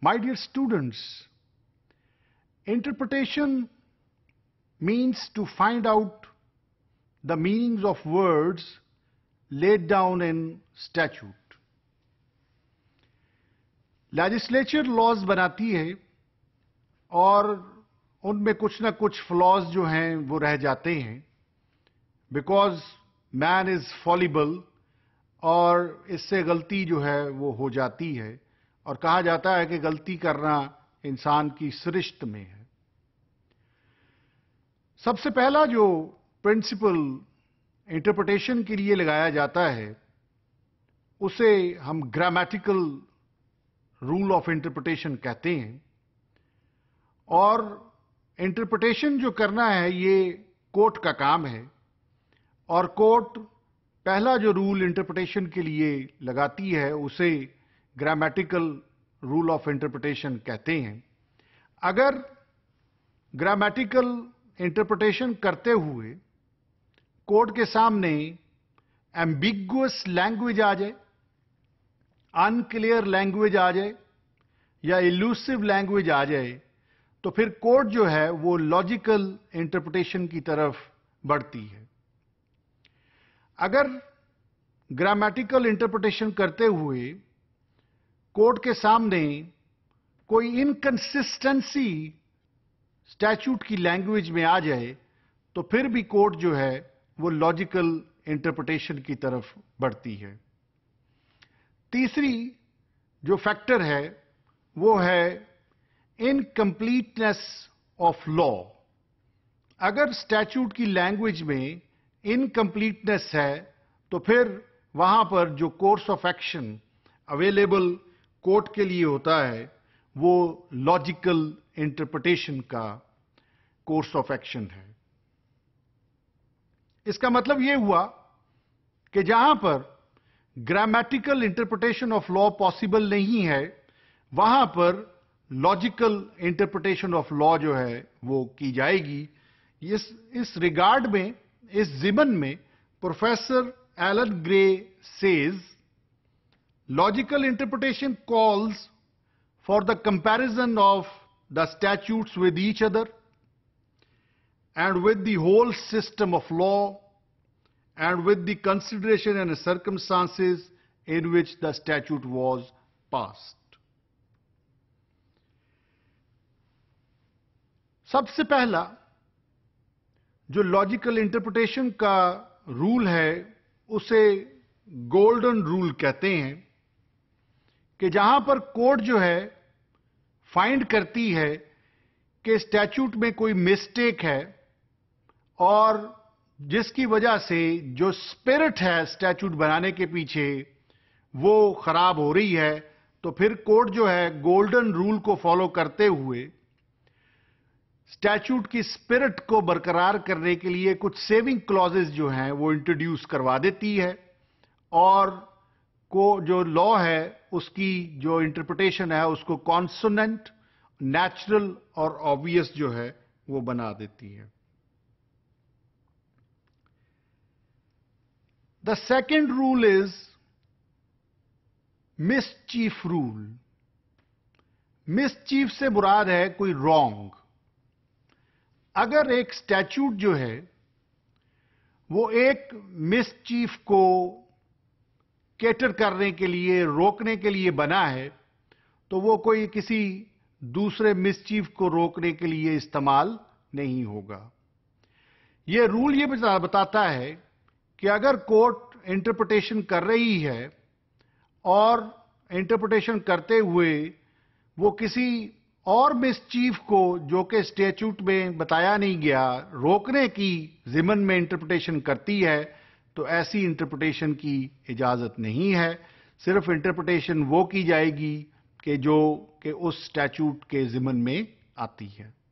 My dear students, interpretation means to find out the meanings of words laid down in statute. Legislature laws banati hai or, unme kuch na kuch flaws jo hain wo reh jate hain because man is fallible or, isse galti jo hai wo ho jati hai. और कहा जाता है कि गलती करना इंसान की सृष्ट में है सबसे पहला जो प्रिंसिपल इंटरप्रिटेशन के लिए लगाया जाता है उसे हम ग्रामेटिकल रूल ऑफ इंटरप्रिटेशन कहते हैं और इंटरप्रिटेशन जो करना है ये कोर्ट का काम है और कोर्ट पहला जो रूल इंटरप्रिटेशन के लिए लगाती है उसे ग्रामेटिकल रूल ऑफ इंटरप्रिटेशन कहते हैं अगर ग्रामेटिकल इंटरप्रिटेशन करते हुए कोर्ट के सामने एम्बिगुअस लैंग्वेज आ जाए अनक्लियर लैंग्वेज आ जाए या इल्यूसिव लैंग्वेज आ जाए तो फिर कोर्ट जो है वो लॉजिकल इंटरप्रिटेशन की तरफ बढ़ती है अगर ग्रामेटिकल इंटरप्रिटेशन करते हुए कोर्ट के सामने कोई इनकंसिस्टेंसी स्टैचूट की लैंग्वेज में आ जाए तो फिर भी कोर्ट जो है वो लॉजिकल इंटरप्रिटेशन की तरफ बढ़ती है तीसरी जो फैक्टर है वो है इनकम्प्लीटनेस ऑफ लॉ अगर स्टैच्यूट की लैंग्वेज में इनकम्प्लीटनेस है तो फिर वहां पर जो course of action available court के लिए होता है वो लॉजिकल इंटरप्रटेशन का कोर्स ऑफ एक्शन है इसका मतलब यह हुआ कि जहां पर grammatical interpretation of law possible नहीं है वहां पर लॉजिकल इंटरप्रटेशन ऑफ लॉ जो है वो की जाएगी इस इस रिगार्ड में इस जिमन में professor Allen Gray says Logical interpretation calls for the comparison of the statutes with each other and with the whole system of law and with the consideration and circumstances in which the statute was passed. सबसे पहला जो logical interpretation का rule है उसे golden rule कहते हैं कि जहां पर कोर्ट जो है फाइंड करती है कि स्टैट्यूट में कोई मिस्टेक है और जिसकी वजह से जो स्पिरिट है स्टैट्यूट बनाने के पीछे वो खराब हो रही है तो फिर कोर्ट जो है गोल्डन रूल को फॉलो करते हुए स्टैट्यूट की स्पिरिट को बरकरार करने के लिए कुछ सेविंग क्लॉजेस जो हैं वो इंट्रोड्यूस करवा देती है और को जो लॉ है उसकी जो इंटरप्रिटेशन है उसको कॉन्सोनेंट नेचुरल और ऑब्वियस जो है वो बना देती है the second rule is mischief rule mischief से मुराद है कोई रॉन्ग अगर एक स्टैच्यूट जो है वो एक मिस चीफ को केटर करने के लिए रोकने के लिए बना है तो वो कोई किसी दूसरे मिसचीफ को रोकने के लिए इस्तेमाल नहीं होगा ये रूल ये बताता है कि अगर कोर्ट इंटरप्रिटेशन कर रही है और इंटरप्रिटेशन करते हुए वो किसी और मिसचीफ को जो कि स्टेच्यूट में बताया नहीं गया रोकने की जिमन में इंटरप्रिटेशन करती है तो ऐसी इंटरप्रटेशन की इजाजत नहीं है सिर्फ इंटरप्रटेशन वो की जाएगी कि जो कि उस स्टैचूट के जिमन में आती है